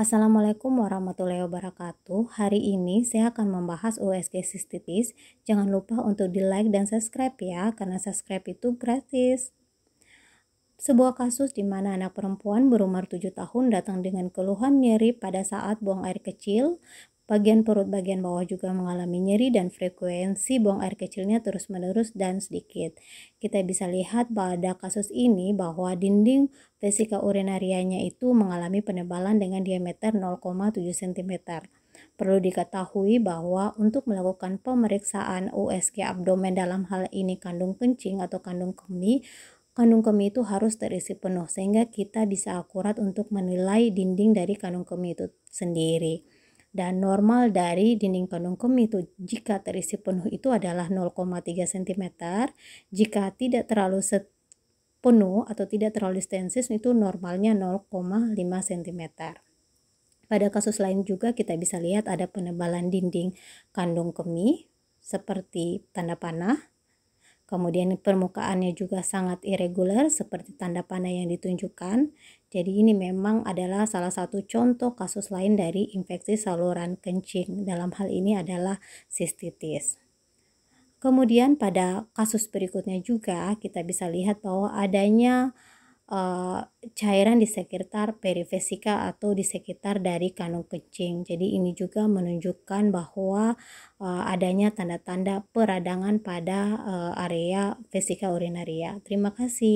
Assalamualaikum warahmatullahi wabarakatuh. Hari ini saya akan membahas USG sistitis. Jangan lupa untuk di like dan subscribe ya, karena subscribe itu gratis. Sebuah kasus di mana anak perempuan berumur 7 tahun datang dengan keluhan nyeri pada saat buang air kecil, Bagian perut bagian bawah juga mengalami nyeri dan frekuensi buang air kecilnya terus-menerus dan sedikit. Kita bisa lihat pada kasus ini bahwa dinding vesika urinarianya itu mengalami penebalan dengan diameter 0,7 cm. Perlu diketahui bahwa untuk melakukan pemeriksaan USG abdomen dalam hal ini kandung kencing atau kandung kemih kandung kemih itu harus terisi penuh sehingga kita bisa akurat untuk menilai dinding dari kandung kemih itu sendiri dan normal dari dinding penungkum itu jika terisi penuh itu adalah 0,3 cm jika tidak terlalu penuh atau tidak terlalu distensis itu normalnya 0,5 cm pada kasus lain juga kita bisa lihat ada penebalan dinding kandung kemih seperti tanda panah Kemudian permukaannya juga sangat irregular seperti tanda panah yang ditunjukkan. Jadi ini memang adalah salah satu contoh kasus lain dari infeksi saluran kencing. Dalam hal ini adalah sistitis. Kemudian pada kasus berikutnya juga kita bisa lihat bahwa adanya uh, cairan di sekitar perivesika atau di sekitar dari kandung kencing. Jadi ini juga menunjukkan bahwa uh, adanya tanda-tanda peradangan pada uh, area vesika urinaria. Terima kasih.